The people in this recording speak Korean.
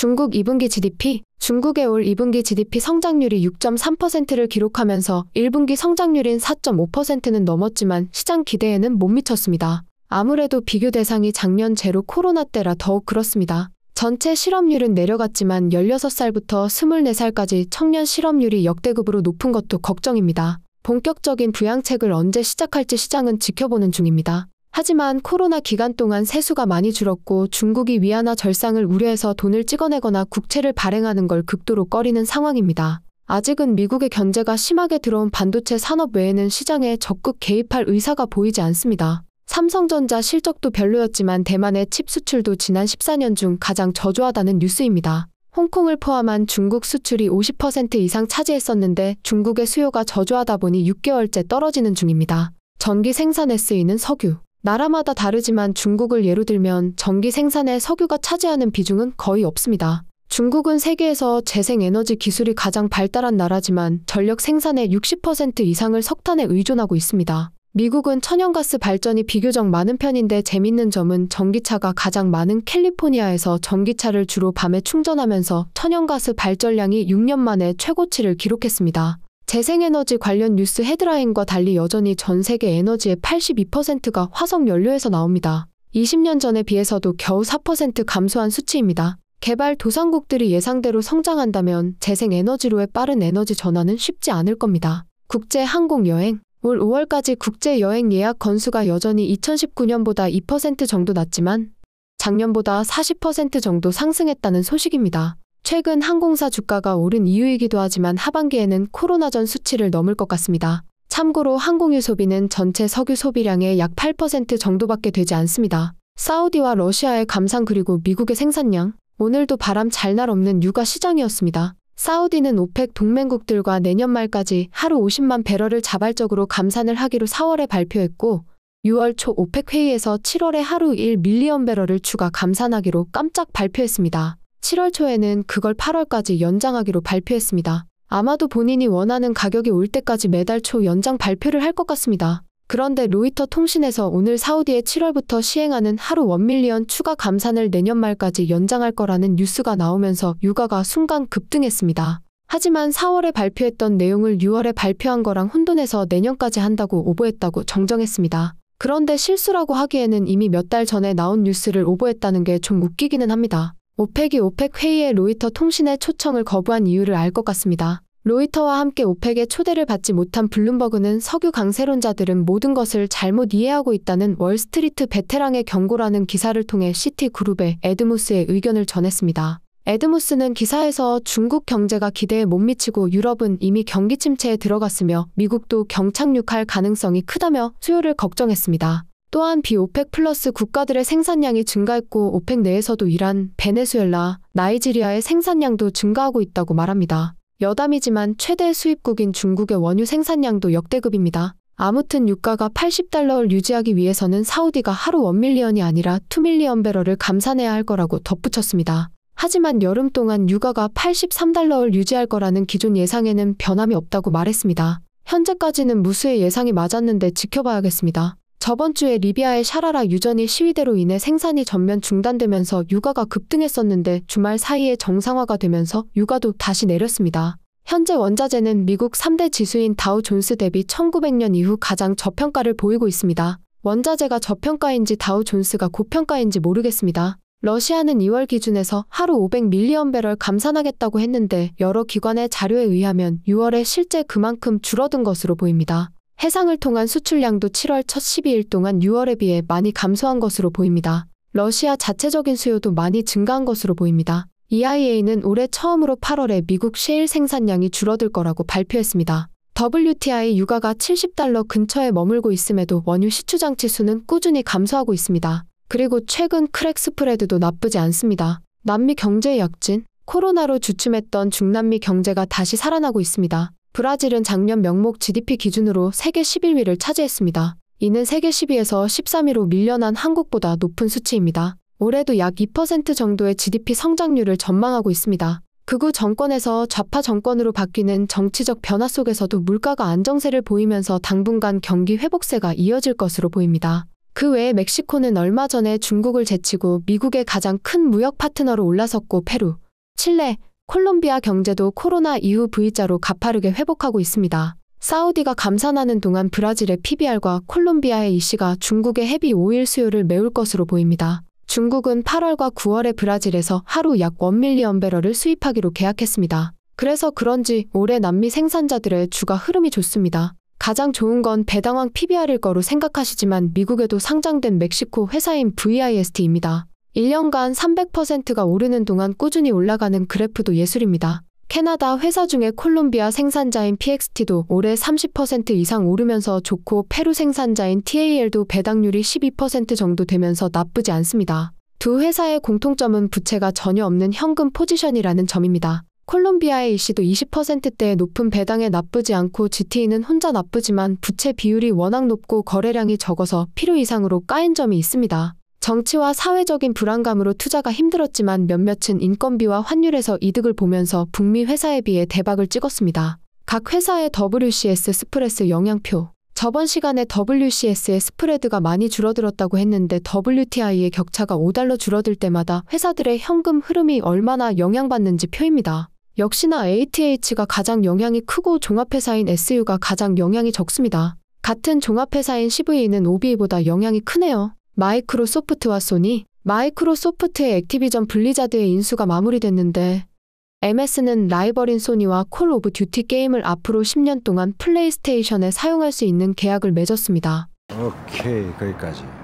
중국 2분기 GDP 중국의 올 2분기 GDP 성장률이 6.3%를 기록하면서 1분기 성장률인 4.5%는 넘었지만 시장 기대에는 못 미쳤습니다. 아무래도 비교 대상이 작년 제로 코로나 때라 더욱 그렇습니다. 전체 실업률은 내려갔지만 16살부터 24살까지 청년 실업률이 역대급으로 높은 것도 걱정입니다. 본격적인 부양책을 언제 시작할지 시장은 지켜보는 중입니다. 하지만 코로나 기간 동안 세수가 많이 줄었고 중국이 위안화 절상을 우려해서 돈을 찍어내거나 국채를 발행하는 걸 극도로 꺼리는 상황입니다. 아직은 미국의 견제가 심하게 들어온 반도체 산업 외에는 시장에 적극 개입할 의사가 보이지 않습니다. 삼성전자 실적도 별로였지만 대만의 칩 수출도 지난 14년 중 가장 저조하다는 뉴스입니다. 홍콩을 포함한 중국 수출이 50% 이상 차지했었는데 중국의 수요가 저조하다 보니 6개월째 떨어지는 중입니다. 전기 생산에 쓰이는 석유, 나라마다 다르지만 중국을 예로 들면 전기 생산에 석유가 차지하는 비중은 거의 없습니다. 중국은 세계에서 재생에너지 기술이 가장 발달한 나라지만 전력 생산의 60% 이상을 석탄에 의존하고 있습니다. 미국은 천연가스 발전이 비교적 많은 편인데 재밌는 점은 전기차가 가장 많은 캘리포니아에서 전기차를 주로 밤에 충전하면서 천연가스 발전량이 6년 만에 최고치를 기록했습니다. 재생에너지 관련 뉴스 헤드라인과 달리 여전히 전 세계 에너지의 82%가 화석 연료에서 나옵니다. 20년 전에 비해서도 겨우 4% 감소한 수치입니다. 개발 도상국들이 예상대로 성장한다면 재생에너지로의 빠른 에너지 전환은 쉽지 않을 겁니다. 국제 항공 여행. 올 5월까지 국제 여행 예약 건수가 여전히 2019년보다 2% 정도 낮지만 작년보다 40% 정도 상승했다는 소식입니다. 최근 항공사 주가가 오른 이유이기도 하지만 하반기에는 코로나 전 수치를 넘을 것 같습니다. 참고로 항공유 소비는 전체 석유 소비량의 약 8% 정도밖에 되지 않습니다. 사우디와 러시아의 감상 그리고 미국의 생산량, 오늘도 바람 잘 날 없는 육아 시장이었습니다. 사우디는 오펙 동맹국들과 내년 말까지 하루 50만 배럴을 자발적으로 감산을 하기로 4월에 발표했고, 6월 초 오펙 회의에서 7월에 하루 1밀리언 배럴을 추가 감산하기로 깜짝 발표했습니다. 7월 초에는 그걸 8월까지 연장하기로 발표했습니다. 아마도 본인이 원하는 가격이 올 때까지 매달 초 연장 발표를 할 것 같습니다. 그런데 로이터 통신에서 오늘 사우디에 7월부터 시행하는 하루 1밀리언 추가 감산을 내년 말까지 연장할 거라는 뉴스가 나오면서 유가가 순간 급등했습니다. 하지만 4월에 발표했던 내용을 6월에 발표한 거랑 혼돈해서 내년까지 한다고 오보했다고 정정했습니다. 그런데 실수라고 하기에는 이미 몇 달 전에 나온 뉴스를 오보했다는 게 좀 웃기기는 합니다. 오펙이 오펙 회의에 로이터 통신의 초청을 거부한 이유를 알 것 같습니다. 로이터와 함께 오펙의 초대를 받지 못한 블룸버그는 석유 강세론자들은 모든 것을 잘못 이해하고 있다는 월스트리트 베테랑의 경고라는 기사를 통해 시티 그룹의 에드무스의 의견을 전했습니다. 에드무스는 기사에서 중국 경제가 기대에 못 미치고 유럽은 이미 경기 침체에 들어갔으며 미국도 경착륙할 가능성이 크다며 수요를 걱정했습니다. 또한 비오펙 플러스 국가들의 생산량이 증가했고 오펙 내에서도 이란, 베네수엘라, 나이지리아의 생산량도 증가하고 있다고 말합니다. 여담이지만 최대 수입국인 중국의 원유 생산량도 역대급입니다. 아무튼 유가가 80달러를 유지하기 위해서는 사우디가 하루 1밀리언이 아니라 2밀리언 배럴을 감산해야 할 거라고 덧붙였습니다. 하지만 여름 동안 유가가 83달러를 유지할 거라는 기존 예상에는 변함이 없다고 말했습니다. 현재까지는 무수의 예상이 맞았는데 지켜봐야겠습니다. 저번 주에 리비아의 샤라라 유전이 시위대로 인해 생산이 전면 중단되면서 육아가 급등했었는데 주말 사이에 정상화가 되면서 육아도 다시 내렸습니다. 현재 원자재는 미국 3대 지수인 다우 존스 대비 1900년 이후 가장 저평가를 보이고 있습니다. 원자재가 저평가인지 다우 존스가 고평가인지 모르겠습니다. 러시아는 2월 기준에서 하루 500밀리언 배럴 감산하겠다고 했는데 여러 기관의 자료에 의하면 6월에 실제 그만큼 줄어든 것으로 보입니다. 해상을 통한 수출량도 7월 첫 12일 동안 6월에 비해 많이 감소한 것으로 보입니다. 러시아 자체적인 수요도 많이 증가한 것으로 보입니다. EIA는 올해 처음으로 8월에 미국 셰일 생산량이 줄어들 거라고 발표했습니다. WTI 유가가 70달러 근처에 머물고 있음에도 원유 시추장 치수는 꾸준히 감소하고 있습니다. 그리고 최근 크랙 스프레드도 나쁘지 않습니다. 남미 경제 약진, 코로나로 주춤했던 중남미 경제가 다시 살아나고 있습니다. 브라질은 작년 명목 GDP 기준으로 세계 11위를 차지했습니다. 이는 세계 10위에서 13위로 밀려난 한국보다 높은 수치입니다. 올해도 약 2% 정도의 GDP 성장률을 전망하고 있습니다. 극우 그 정권에서 좌파 정권으로 바뀌는 정치적 변화 속에서도 물가가 안정세를 보이면서 당분간 경기 회복세가 이어질 것으로 보입니다. 그 외에 멕시코는 얼마 전에 중국을 제치고 미국의 가장 큰 무역 파트너로 올라섰고 페루, 칠레, 콜롬비아 경제도 코로나 이후 V자로 가파르게 회복하고 있습니다. 사우디가 감산하는 동안 브라질의 PBR과 콜롬비아의 이씨가 중국의 헤비 오일 수요를 메울 것으로 보입니다. 중국은 8월과 9월에 브라질에서 하루 약 1밀리언 배럴을 수입하기로 계약했습니다. 그래서 그런지 올해 남미 생산자들의 주가 흐름이 좋습니다. 가장 좋은 건 배당왕 PBR일 거로 생각하시지만 미국에도 상장된 멕시코 회사인 VIST입니다. 1년간 300%가 오르는 동안 꾸준히 올라가는 그래프도 예술입니다. 캐나다 회사 중에 콜롬비아 생산자인 PXT도 올해 30% 이상 오르면서 좋고 페루 생산자인 TAL도 배당률이 12% 정도 되면서 나쁘지 않습니다. 두 회사의 공통점은 부채가 전혀 없는 현금 포지션이라는 점입니다. 콜롬비아의 이씨도 20%대의 높은 배당에 나쁘지 않고 GTE는 혼자 나쁘지만 부채 비율이 워낙 높고 거래량이 적어서 필요 이상으로 까인 점이 있습니다. 정치와 사회적인 불안감으로 투자가 힘들었지만 몇몇은 인건비와 환율에서 이득을 보면서 북미 회사에 비해 대박을 찍었습니다. 각 회사의 WCS 스프레스 영향표. 저번 시간에 WCS의 스프레드가 많이 줄어들었다고 했는데 WTI의 격차가 5달러 줄어들 때마다 회사들의 현금 흐름이 얼마나 영향받는지 표입니다. 역시나 ATH가 가장 영향이 크고 종합회사인 SU가 가장 영향이 적습니다. 같은 종합회사인 CV는 OB보다 영향이 크네요. 마이크로소프트와 소니, 마이크로소프트의 액티비전 블리자드의 인수가 마무리됐는데 MS는 라이벌인 소니와 콜 오브 듀티 게임을 앞으로 10년 동안 플레이스테이션에 사용할 수 있는 계약을 맺었습니다. 오케이, 거기까지.